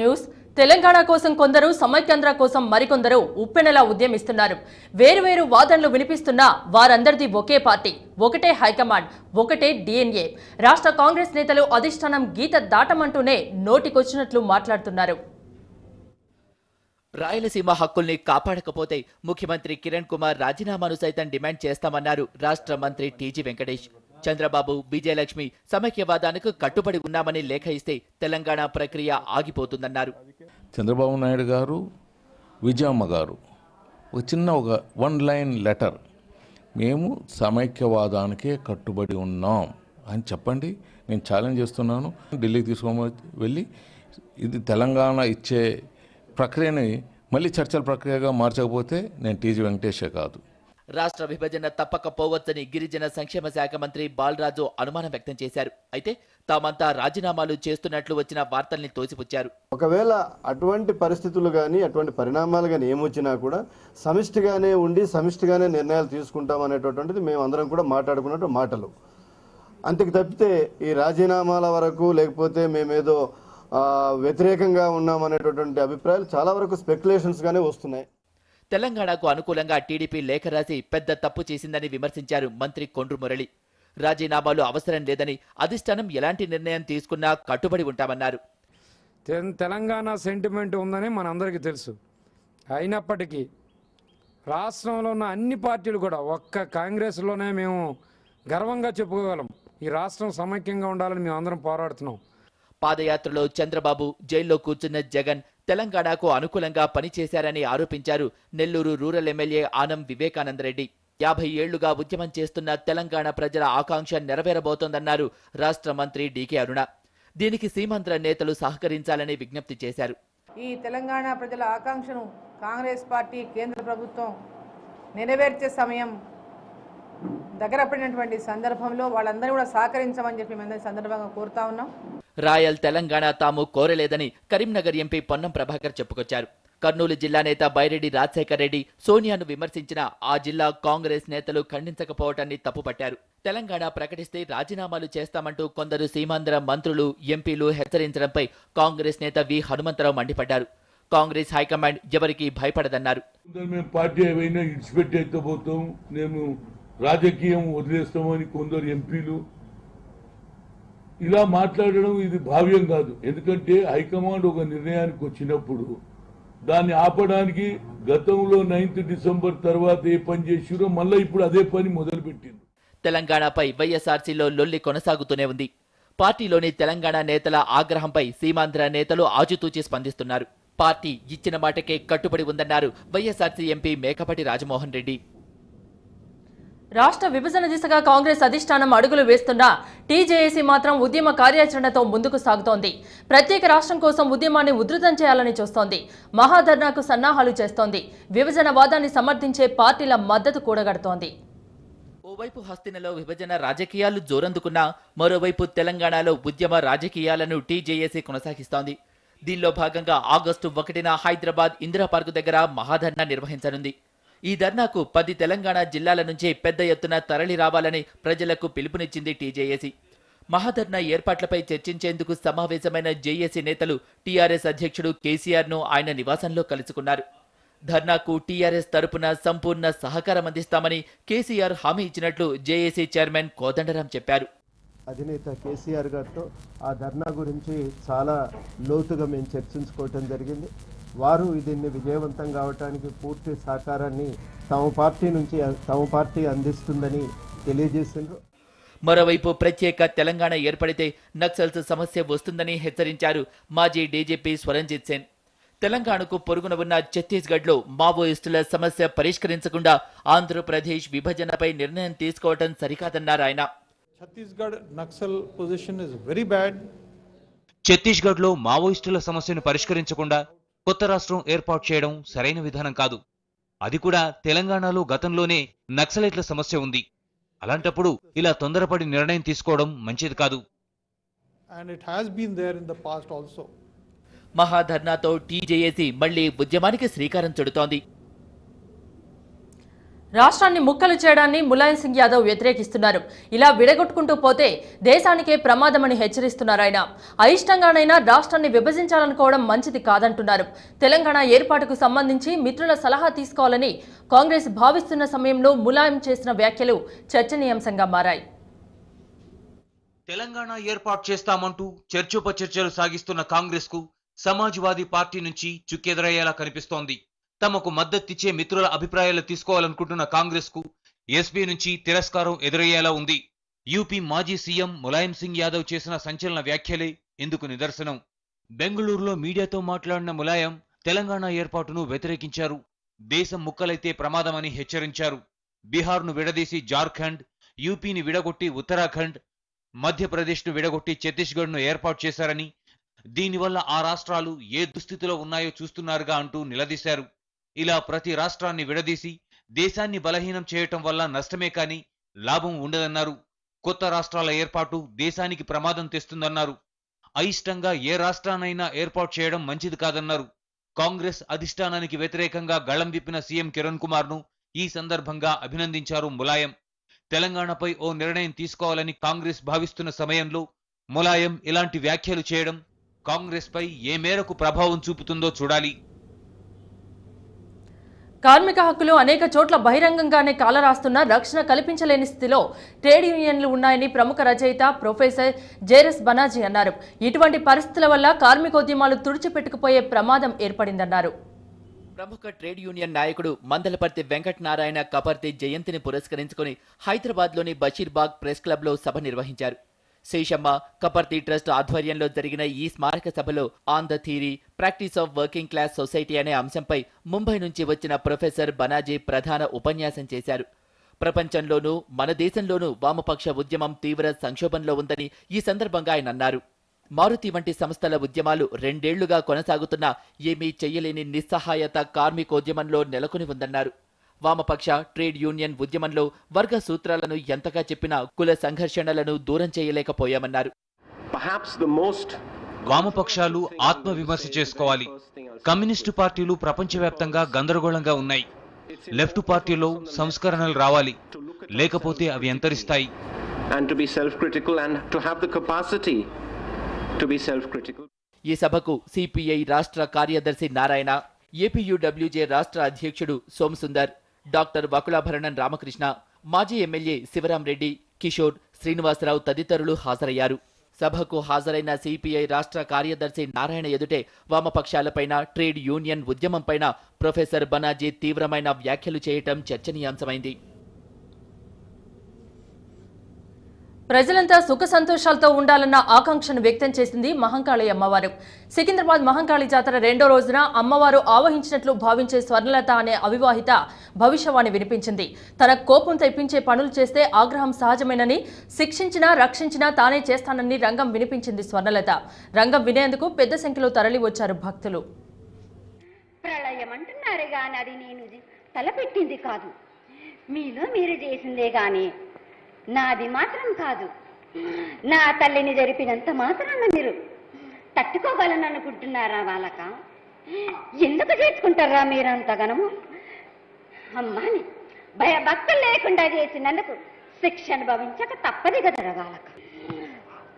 news Telangana కోసం కొందరు సమైక్యాంధ్ర కోసం మరికొందరు ఉప్పెనలా ఉద్యమిస్తున్నారు వేరువేరు వాదనలు వినిపిస్తున్నా వారందరిది ఒకే పార్టీ ఒకటే హైకమాండ్ ఒకటే డిఎన్ఏ రాష్ట్ర కాంగ్రెస్ నేతలు అధిష్టానం గీత దాటమంటూనే నోటికొచ్చినట్లు మాట్లాడుతున్నారు రాయలసీమ హక్కుల్ని కాపాడకపోతే ముఖ్యమంత్రి కిరణ్ కుమార్ రాజీనామాను సైతం డిమాండ్ చేస్తామన్నారు రాష్ట్ర మంత్రి టీజీ వెంకటేష్ చంద్రబాబు విజయలక్ష్మి సమైక్యవాదానికి కట్టుబడి ఉన్నామని లేఖ ఇస్తే తెలంగాణ ప్రక్రియ ఆగిపోతుందన్నారు చంద్రబాబు నాయుడు గారు విజయమ్మ గారు ఒక చిన్న ఒక వన్ లైన్ లెటర్ మేము సమైక్యవాదానికే కట్టుబడి ఉన్నాం అని చెప్పండి నేను ఛాలెంజ్ చేస్తున్నాను ఢిల్లీకి తీసుకోమ వెళ్ళి ఇది తెలంగాణ ఇచ్చే ప్రక్రియని మళ్ళీ చర్చల ప్రక్రియగా మార్చకపోతే నేను టీజీ వెంకటేషే కాదు రాష్ట్ర విభజన తప్పకపోవచ్చని గిరిజన సంక్షేమ శాఖ మంత్రి బాలరాజు అనుమానం వ్యక్తం చేశారు అయితే తామంతా రాజీనామాలు చేస్తున్నట్లు వచ్చిన వార్తల్ని తోసిపుచ్చారు ఒకవేళ అటువంటి పరిస్థితులు కానీ అటువంటి పరిణామాలు కానీ ఏమొచ్చినా కూడా సమిష్టిగానే ఉండి సమిష్టిగానే నిర్ణయాలు తీసుకుంటాం అనేటటువంటిది అందరం కూడా మాట్లాడుకున్నట్టు మాటలు అంతకు తప్పితే ఈ రాజీనామాల వరకు లేకపోతే మేమేదో వ్యతిరేకంగా ఉన్నాం అనేటటువంటి అభిప్రాయాలు చాలా వరకు స్పెక్యులేషన్స్ గానే వస్తున్నాయి తెలంగాణకు అనుకూలంగా టీడీపీ లేఖ రాసి పెద్ద తప్పు చేసిందని విమర్శించారు మంత్రి కొండ్రు మురళి రాజీనామాలు అవసరం లేదని అధిష్టానం ఎలాంటి నిర్ణయం తీసుకున్నా కట్టుబడి ఉంటామన్నారు తెలంగాణ సెంటిమెంట్ ఉందని మనందరికీ తెలుసు అయినప్పటికీ రాష్ట్రంలో ఉన్న అన్ని పార్టీలు కూడా ఒక్క కాంగ్రెస్లోనే మేము గర్వంగా చెప్పుకోగలం ఈ రాష్ట్రం సమైక్యంగా ఉండాలని మేము అందరం పోరాడుతున్నాం పాదయాత్రలో చంద్రబాబు జైల్లో కూర్చున్న జగన్ తెలంగాణకు అనుకూలంగా పనిచేశారని ఆరోపించారు నెల్లూరు రూరల్ ఎమ్మెల్యే ఆనం వివేకానందరెడ్డి యాభై ఏళ్లుగా ఉద్యమం చేస్తున్న తెలంగాణ ప్రజల ఆకాంక్ష నెరవేరబోతోందన్నారు రాష్ట్ర మంత్రి డీకే అరుణ దీనికి సీమంత్ర నేతలు సహకరించాలని విజ్ఞప్తి చేశారు ఈ తెలంగాణ ప్రజల ఆకాంక్షను కాంగ్రెస్ పార్టీ కేంద్ర ప్రభుత్వం నెరవేర్చే సమయం దగ్గర పడినటువంటి సందర్భంలో వాళ్ళందరూ కూడా సహకరించమని చెప్పి మేము సందర్భంగా కోరుతా ఉన్నాం రాయల్ తెలంగాణ తాము కోరలేదని కరీంనగర్ ఎంపీ పొన్నం ప్రభాకర్ చెప్పుకొచ్చారు కర్నూలు జిల్లా నేత బైరెడ్డి రాజశేఖర్ రెడ్డి సోనియాను విమర్శించిన ఆ జిల్లా కాంగ్రెస్ నేతలు ఖండించకపోవటాన్ని తప్పుపట్టారు తెలంగాణ ప్రకటిస్తే రాజీనామాలు చేస్తామంటూ కొందరు సీమాంధ్ర మంత్రులు ఎంపీలు హెచ్చరించడంపై కాంగ్రెస్ నేత వి హనుమంతరావు మండిపడ్డారు కాంగ్రెస్ హైకమాండ్ ఎవరికీ భయపడదన్నారు మేము రాజకీయం అని కొందరు ఎంపీలు ఇలా మాట్లాడడం ఇది భావ్యం కాదు ఎందుకంటే హైకమాండ్ ఒక నిర్ణయానికి వచ్చినప్పుడు దాన్ని ఆపడానికి గతంలో నైన్త్ డిసెంబర్ తర్వాత ఏ పని చేసిరో మళ్ళీ ఇప్పుడు అదే పని మొదలుపెట్టింది తెలంగాణపై వైఎస్ఆర్సీలో లొల్లి కొనసాగుతూనే ఉంది పార్టీలోని తెలంగాణ నేతల ఆగ్రహంపై సీమాంధ్ర నేతలు ఆచితూచి స్పందిస్తున్నారు పార్టీ ఇచ్చిన మాటకే కట్టుబడి ఉందన్నారు వైఎస్ఆర్సీ ఎంపీ మేకపాటి రాజమోహన్ రెడ్డి రాష్ట్ర విభజన దిశగా కాంగ్రెస్ అధిష్టానం అడుగులు వేస్తున్న టీజేఏసీ మాత్రం ఉద్యమ కార్యాచరణతో ముందుకు సాగుతోంది ప్రత్యేక రాష్ట్రం కోసం ఉద్యమాన్ని ఉధృతం చేయాలని చూస్తోంది మహాధర్నాకు సన్నాహాలు చేస్తోంది విభజన వాదాన్ని సమర్థించే పార్టీల మద్దతు కూడగడుతోంది ఓవైపు హస్తినలో విభజన రాజకీయాలు జోరందుకున్నా మరోవైపు తెలంగాణలో ఉద్యమ రాజకీయాలను టీజేఏసీ కొనసాగిస్తోంది దీనిలో భాగంగా ఆగస్టు ఒకటిన హైదరాబాద్ ఇందిరాపార్కు దగ్గర మహాధర్నా నిర్వహించనుంది ఈ ధర్నాకు పది తెలంగాణ జిల్లాల నుంచే పెద్ద ఎత్తున తరలి రావాలని ప్రజలకు పిలుపునిచ్చింది టీజేఏసీ మహాధర్నా ఏర్పాట్లపై చర్చించేందుకు సమావేశమైన జేఏసీ నేతలు టీఆర్ఎస్ అధ్యక్షుడు కేసీఆర్ను ఆయన నివాసంలో కలుసుకున్నారు ధర్నాకు టీఆర్ఎస్ తరపున సంపూర్ణ సహకారం అందిస్తామని కేసీఆర్ హామీ ఇచ్చినట్లు జేఏసీ చైర్మన్ కోదండరాం చెప్పారు అధినేత కేసీఆర్ గారితో ఆ ధర్నా గురించి చాలా లోతుగా మేము చర్చించుకోవటం జరిగింది వారు దీన్ని విజయవంతం కావటానికి పూర్తి సహకారాన్ని తమ పార్టీ నుంచి తమ పార్టీ అందిస్తుందని తెలియజేసిండ్రు మరోవైపు ప్రత్యేక తెలంగాణ ఏర్పడితే నక్సల్స్ సమస్య వస్తుందని హెచ్చరించారు మాజీ డీజీపీ స్వరంజిత్ సేన్ తెలంగాణకు పొరుగున ఉన్న ఛత్తీస్గఢ్లో మావోయిస్టుల సమస్య పరిష్కరించకుండా ఆంధ్రప్రదేశ్ విభజనపై నిర్ణయం తీసుకోవటం సరికాదన్నారు ఆయన Chhattisgarh Naxal position very bad ఛత్తీస్గఢ్లో మావోయిస్టుల సమస్యను పరిష్కరించకుండా కొత్త రాష్ట్రం ఏర్పాటు చేయడం సరైన విధానం కాదు అది కూడా తెలంగాణలో గతంలోనే నక్సలైట్ల సమస్య ఉంది అలాంటప్పుడు ఇలా తొందరపడి నిర్ణయం తీసుకోవడం మంచిది కాదు మహాధర్నాతో టీజేఏసీ మళ్లీ ఉద్యమానికి శ్రీకారం చుడుతోంది రాష్ట్రాన్ని ముక్కలు చేయడాన్ని ములాయం సింగ్ యాదవ్ వ్యతిరేకిస్తున్నారు ఇలా విడగొట్టుకుంటూ పోతే దేశానికే ప్రమాదమని హెచ్చరిస్తున్నారు ఆయన అయిష్టంగానైనా రాష్ట్రాన్ని విభజించాలనుకోవడం మంచిది కాదంటున్నారు తెలంగాణ ఏర్పాటుకు సంబంధించి మిత్రుల సలహా తీసుకోవాలని కాంగ్రెస్ భావిస్తున్న సమయంలో ములాయం చేసిన వ్యాఖ్యలు చర్చనీయాంశంగా మారాయి తెలంగాణ ఏర్పాటు చేస్తామంటూ చర్చోపచర్చలు సాగిస్తున్న కాంగ్రెస్ కు సమాజ్వాదీ పార్టీ నుంచి చుక్కెదురయ్యేలా కనిపిస్తోంది తమకు మద్దతిచ్చే మిత్రుల అభిప్రాయాలు తీసుకోవాలనుకుంటున్న కాంగ్రెస్ కు ఎస్పీ నుంచి తిరస్కారం ఎదురయ్యేలా ఉంది యూపీ మాజీ సీఎం ములాయం సింగ్ యాదవ్ చేసిన సంచలన వ్యాఖ్యలే ఇందుకు నిదర్శనం బెంగళూరులో మీడియాతో మాట్లాడిన ములాయం తెలంగాణ ఏర్పాటును వ్యతిరేకించారు దేశం ముక్కలైతే ప్రమాదమని హెచ్చరించారు బీహార్ను విడదీసి జార్ఖండ్ యూపీని విడగొట్టి ఉత్తరాఖండ్ మధ్యప్రదేశ్ను విడగొట్టి ఛత్తీస్గఢ్ను ఏర్పాటు చేశారని దీనివల్ల ఆ రాష్ట్రాలు ఏ దుస్థితిలో ఉన్నాయో చూస్తున్నారుగా అంటూ నిలదీశారు ఇలా ప్రతి రాష్ట్రాన్ని విడదీసి దేశాన్ని బలహీనం చేయటం వల్ల నష్టమే కాని లాభం ఉండదన్నారు కొత్త రాష్ట్రాల ఏర్పాటు దేశానికి ప్రమాదం తెస్తుందన్నారు అయిష్టంగా ఏ రాష్ట్రానైనా ఏర్పాటు చేయడం మంచిది కాదన్నారు కాంగ్రెస్ అధిష్టానానికి వ్యతిరేకంగా గళం విప్పిన సీఎం కిరణ్ కుమార్ను ఈ సందర్భంగా అభినందించారు ములాయం తెలంగాణపై ఓ నిర్ణయం తీసుకోవాలని కాంగ్రెస్ భావిస్తున్న సమయంలో ములాయం ఇలాంటి వ్యాఖ్యలు చేయడం కాంగ్రెస్పై ఏ మేరకు ప్రభావం చూపుతుందో చూడాలి కార్మిక హక్కులు అనేక చోట్ల బహిరంగంగానే కాలరాస్తున్న రక్షణ కల్పించలేని స్థితిలో ట్రేడ్ యూనియన్లు ఉన్నాయని ప్రముఖ రచయిత ప్రొఫెసర్ జేరస్ బనాజీ అన్నారు ఇటువంటి పరిస్థితుల వల్ల కార్మికోద్యమాలు తుడిచిపెట్టుకుపోయే ప్రమాదం ఏర్పడిందన్నారు ప్రముఖ ట్రేడ్ యూనియన్ నాయకుడు మందలపర్తి వెంకటనారాయణ కపర్తి జయంతిని పురస్కరించుకుని హైదరాబాద్లోని బషీర్బాగ్ ప్రెస్ క్లబ్లో సభ నిర్వహించారు శేషమ్మ కపర్తి ట్రస్ట్ ఆధ్వర్యంలో జరిగిన ఈ స్మారక సభలో on the theory practice of working class society అనే అంశంపై ముంబై నుంచి వచ్చిన ప్రొఫెసర్ బనాజీ ప్రధాన ఉపన్యాసం చేశారు ప్రపంచంలోనూ మన దేశంలోనూ వామపక్ష ఉద్యమం తీవ్ర సంక్షోభంలో ఉందని ఈ సందర్భంగా ఆయన అన్నారు మారుతి వంటి సంస్థల ఉద్యమాలు రెండేళ్లుగా కొనసాగుతున్నా ఏమీ చెయ్యలేని నిస్సహాయత కార్మికోద్యమంలో నెలకొని ఉందన్నారు వామపక్ష ట్రేడ్ యూనియన్ ఉద్యమంలో వర్గ సూత్రాలను ఎంతగా చెప్పినా కుల సంఘర్షణలను దూరం చేయలేకపోయామన్నారు వామపక్షాలు ఆత్మవిమర్శ చేసుకోవాలి కమ్యూనిస్టు పార్టీలు ప్రపంచవ్యాప్తంగా గందరగోళంగా ఉన్నాయి లెఫ్ట్ పార్టీలో సంస్కరణలు రావాలి లేకపోతే అవి అంతరిస్తాయి ఈ సభకు సిపిఐ రాష్ట్ర కార్యదర్శి నారాయణ ఏపీయూడబ్ల్యూజే రాష్ట్ర అధ్యక్షుడు సోమసుందర్ డాక్టర్ బకులాభరణం రామకృష్ణ మాజీ ఎమ్మెల్యే రెడ్డి కిషోర్ శ్రీనివాసరావు తదితరులు హాజరయ్యారు సభకు హాజరైన సిపిఐ రాష్ట్ర కార్యదర్శి నారాయణ ఎదుటే వామపక్షాలపైన ట్రేడ్ యూనియన్ ఉద్యమంపైన ప్రొఫెసర్ బనాజీ తీవ్రమైన వ్యాఖ్యలు చేయటం చర్చనీయాంశమైంది ప్రజలంతా సుఖ సంతోషాలతో ఉండాలన్న ఆకాంక్షను వ్యక్తం చేసింది మహంకాళి అమ్మవారు సికింద్రాబాద్ మహంకాళి జాతర రెండో రోజున అమ్మవారు ఆవహించినట్లు భావించే స్వర్ణలత అనే అవివాహిత భవిష్యవాణి వినిపించింది తన కోపం తెప్పించే పనులు చేస్తే ఆగ్రహం సహజమేనని శిక్షించినా రక్షించినా తానే చేస్తానని రంగం వినిపించింది స్వర్ణలత రంగం వినేందుకు పెద్ద సంఖ్యలో తరలి వచ్చారు భక్తులు తలపెట్టింది కాదు మీలో మీరు చేసిందే గాని నాది మాత్రం కాదు నా తల్లిని జరిపినంత మాత్రాన మీరు తట్టుకోగలను అనుకుంటున్నారా వాళ్ళక ఎందుకు చేర్చుకుంటారా గనము అమ్మాని భయభక్తులు లేకుండా చేసినందుకు శిక్ష అనుభవించక తప్పది కదా వాళ్ళక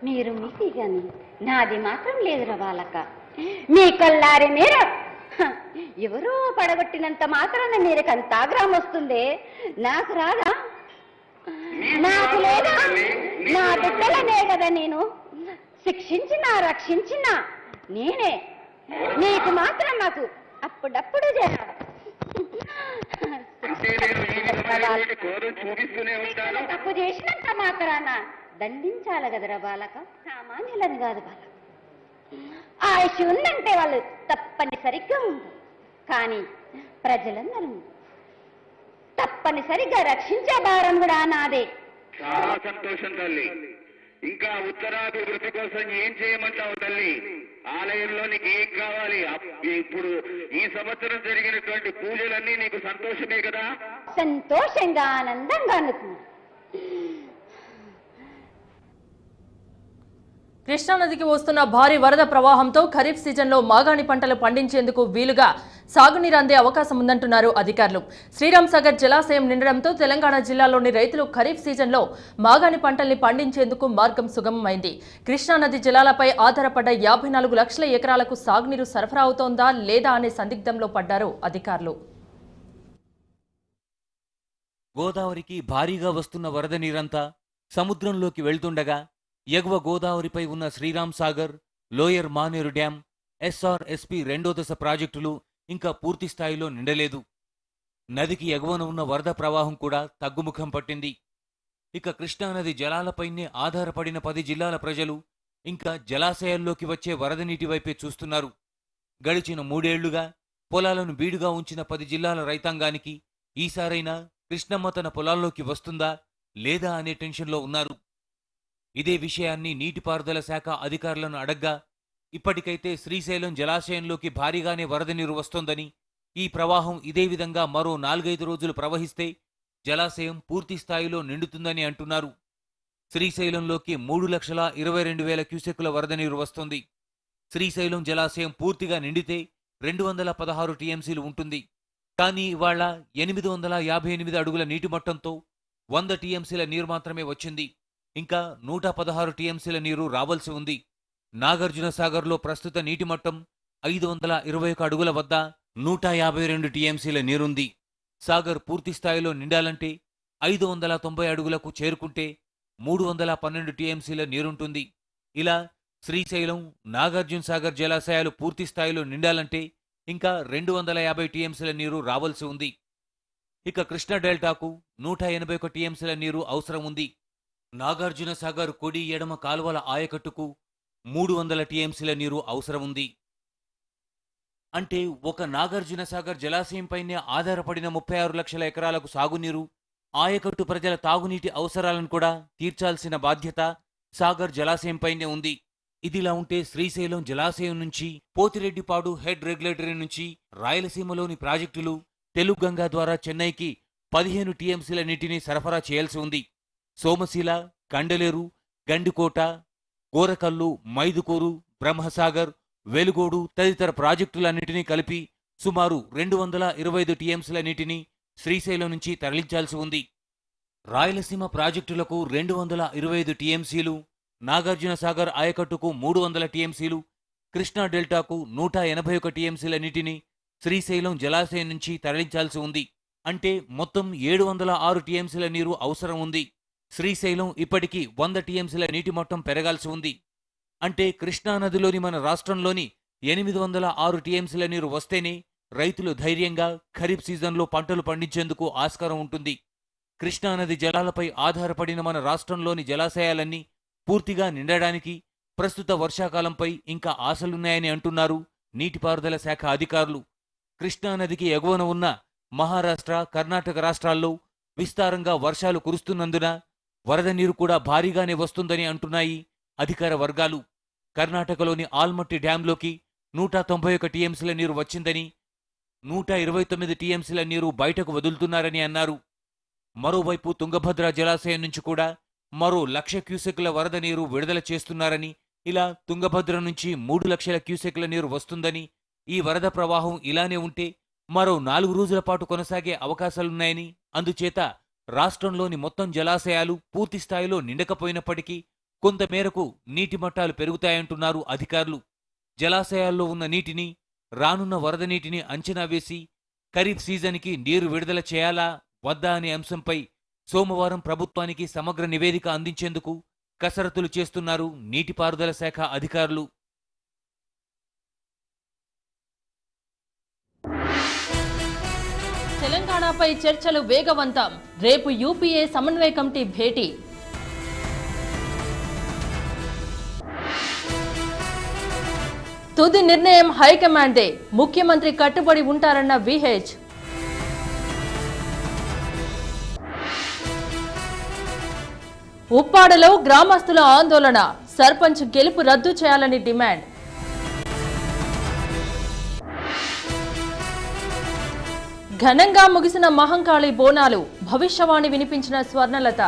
మీరు మీకు గాని నాది మాత్రం లేదురా వాళ్ళక మీ కొల్లారి మీర ఎవరో పడగొట్టినంత మాత్రాన మీరకంత ఆగ్రహం వస్తుంది నాకు రాదా నా బిడ్డలనే కదా నేను శిక్షించినా రక్షించినా నేనే నీకు మాత్రం నాకు అప్పుడప్పుడు తప్పు చేసినంత మాత్రాన దండించాల కదరా బాలక సామాన్యులని కాదు బాలక ఆయుష్ ఉందంటే వాళ్ళు తప్పనిసరిగ్గా ఉంది కానీ ప్రజలందరూ తప్పనిసరిగా రక్షించే భారం కూడా నాదే చాలా సంతోషం తల్లి ఇంకా ఉత్తరాభివృద్ధి కోసం ఏం చేయమంటావు తల్లి ఆలయంలో నీకు ఏం కావాలి ఇప్పుడు ఈ సంవత్సరం జరిగినటువంటి పూజలన్నీ నీకు సంతోషమే కదా సంతోషంగా ఆనందంగా కృష్ణానదికి వస్తున్న భారీ వరద ప్రవాహంతో ఖరీఫ్ సీజన్లో మాగాణి పంటలు పండించేందుకు వీలుగా సాగునీరు అందే అవకాశం ఉందంటున్నారు అధికారులు శ్రీరామ్ సాగర్ జలాశయం నిండడంతో తెలంగాణ జిల్లాలోని రైతులు ఖరీఫ్ సీజన్లో మాగాణి పంటల్ని పండించేందుకు మార్గం సుగమమైంది కృష్ణానది జలాలపై ఆధారపడ్డ యాభై నాలుగు లక్షల ఎకరాలకు సాగునీరు సరఫరా అవుతోందా లేదా అనే సందిగ్ధంలో పడ్డారు అధికారులు గోదావరికి భారీగా వస్తున్న వరద నీరంతా సముద్రంలోకి వెళ్తుండగా ఎగువ గోదావరిపై ఉన్న Sriram Sagar lower Maneru dam SRSP రెండో దశ ప్రాజెక్టులు ఇంకా పూర్తి స్థాయిలో నిండలేదు నదికి ఎగువన ఉన్న వరద ప్రవాహం కూడా తగ్గుముఖం పట్టింది ఇక కృష్ణానది జలాలపైనే ఆధారపడిన పది జిల్లాల ప్రజలు ఇంకా జలాశయాల్లోకి వచ్చే వరద నీటి వైపే చూస్తున్నారు గడిచిన మూడేళ్లుగా పొలాలను బీడుగా ఉంచిన పది జిల్లాల రైతాంగానికి ఈసారైనా కృష్ణమ్మ తన పొలాల్లోకి వస్తుందా లేదా అనే టెన్షన్లో ఉన్నారు ఇదే విషయాన్ని నీటిపారుదల శాఖ అధికారులను అడగ్గా ఇప్పటికైతే శ్రీశైలం జలాశయంలోకి భారీగానే వరద నీరు వస్తోందని ఈ ప్రవాహం ఇదే విధంగా మరో నాలుగైదు రోజులు ప్రవహిస్తే జలాశయం పూర్తి స్థాయిలో నిండుతుందని అంటున్నారు శ్రీశైలంలోకి మూడు లక్షల ఇరవై రెండు వేల క్యూసెక్కుల వరద నీరు వస్తుంది శ్రీశైలం జలాశయం పూర్తిగా నిండితే రెండు వందల పదహారు టీఎంసీలు ఉంటుంది కానీ ఇవాళ ఎనిమిది వందల యాభై ఎనిమిది అడుగుల నీటి మట్టంతో వంద టీఎంసీల నీరు మాత్రమే వచ్చింది ఇంకా నూట పదహారు టీఎంసీల నీరు రావాల్సి ఉంది నాగార్జున సాగర్లో ప్రస్తుత నీటి మట్టం ఐదు వందల ఇరవై ఒక అడుగుల వద్ద నూట యాభై రెండు టీఎంసీల నీరుంది సాగర్ పూర్తి స్థాయిలో నిండాలంటే ఐదు వందల తొంభై అడుగులకు చేరుకుంటే మూడు వందల పన్నెండు టీఎంసీల నీరుంటుంది ఇలా శ్రీశైలం నాగార్జున సాగర్ జలాశయాలు పూర్తి స్థాయిలో నిండాలంటే ఇంకా రెండు వందల యాభై టీఎంసీల నీరు రావాల్సి ఉంది ఇక కృష్ణా డెల్టాకు నూట ఎనభై ఒక టీఎంసీల నీరు అవసరం ఉంది నాగార్జున సాగర్ కుడి ఎడమ కాలువల ఆయకట్టుకు మూడు వందల టీఎంసీల నీరు అవసరం ఉంది అంటే ఒక నాగార్జున సాగర్ జలాశయంపైనే ఆధారపడిన ముప్పై ఆరు లక్షల ఎకరాలకు సాగునీరు ఆయకట్టు ప్రజల తాగునీటి అవసరాలను కూడా తీర్చాల్సిన బాధ్యత సాగర్ జలాశయంపైనే ఉంది ఇదిలా ఉంటే శ్రీశైలం జలాశయం నుంచి పోతిరెడ్డిపాడు హెడ్ రెగ్యులేటరీ నుంచి రాయలసీమలోని ప్రాజెక్టులు తెలుగుగంగా ద్వారా చెన్నైకి పదిహేను టీఎంసీల నీటిని సరఫరా చేయాల్సి ఉంది సోమశీల కండలేరు గండికోట గోరకల్లు మైదుకూరు బ్రహ్మసాగర్ వెలుగోడు తదితర ప్రాజెక్టులన్నిటినీ కలిపి సుమారు రెండు వందల ఇరవై ఐదు టీఎంసీల నీటిని శ్రీశైలం నుంచి తరలించాల్సి ఉంది రాయలసీమ ప్రాజెక్టులకు రెండు వందల ఇరవై ఐదు టీఎంసీలు నాగార్జున సాగర్ ఆయకట్టుకు మూడు వందల టీఎంసీలు కృష్ణా డెల్టాకు నూట ఎనభై ఒక టీఎంసీల నీటిని శ్రీశైలం జలాశయం నుంచి తరలించాల్సి ఉంది అంటే మొత్తం ఏడు వందల ఆరు టీఎంసీల నీరు అవసరం ఉంది శ్రీశైలం ఇప్పటికీ వంద టీఎంసీల నీటి మట్టం పెరగాల్సి ఉంది అంటే కృష్ణానదిలోని మన రాష్ట్రంలోని ఎనిమిది వందల ఆరు టీఎంసీల నీరు వస్తేనే రైతులు ధైర్యంగా ఖరీఫ్ సీజన్లో పంటలు పండించేందుకు ఆస్కారం ఉంటుంది కృష్ణానది జలాలపై ఆధారపడిన మన రాష్ట్రంలోని జలాశయాలన్నీ పూర్తిగా నిండడానికి ప్రస్తుత వర్షాకాలంపై ఇంకా ఆశలున్నాయని అంటున్నారు నీటిపారుదల శాఖ అధికారులు కృష్ణానదికి ఎగువన ఉన్న మహారాష్ట్ర కర్ణాటక రాష్ట్రాల్లో విస్తారంగా వర్షాలు కురుస్తున్నందున వరద నీరు కూడా భారీగానే వస్తుందని అంటున్నాయి అధికార వర్గాలు కర్ణాటకలోని ఆల్మట్టి డ్యాంలోకి నూట తొంభై ఒక టీఎంసీల నీరు వచ్చిందని నూట ఇరవై తొమ్మిది టీఎంసీల నీరు బయటకు వదులుతున్నారని అన్నారు మరోవైపు తుంగభద్ర జలాశయం నుంచి కూడా మరో లక్ష క్యూసెక్ల వరద నీరు విడుదల చేస్తున్నారని ఇలా తుంగభద్ర నుంచి మూడు లక్షల క్యూసెక్ల నీరు వస్తుందని ఈ వరద ప్రవాహం ఇలానే ఉంటే మరో నాలుగు రోజుల పాటు కొనసాగే అవకాశాలున్నాయని అందుచేత రాష్ట్రంలోని మొత్తం జలాశయాలు పూర్తి స్థాయిలో నిండకపోయినప్పటికీ కొంతమేరకు నీటి మట్టాలు పెరుగుతాయంటున్నారు అధికారులు జలాశయాల్లో ఉన్న నీటిని రానున్న వరద నీటిని అంచనా వేసి ఖరీఫ్ సీజన్కి నీరు విడుదల చేయాలా వద్దా అనే అంశంపై సోమవారం ప్రభుత్వానికి సమగ్ర నివేదిక అందించేందుకు కసరత్తులు చేస్తున్నారు నీటిపారుదల శాఖ అధికారులు తెలంగాణపై చర్చలు వేగవంతం రేపు యూపీఏ సమన్వయ కమిటీ భేటీ తుది నిర్ణయం హైకమాండే ముఖ్యమంత్రి కట్టుబడి ఉంటారన్న విహెచ్ ఉప్పాడలో గ్రామస్తుల ఆందోళన సర్పంచ్ గెలుపు రద్దు చేయాలని డిమాండ్ ఘనంగా ముగిసిన మహంకాళి బోనాలు భవిష్యవాణి వినిపించిన స్వర్ణలత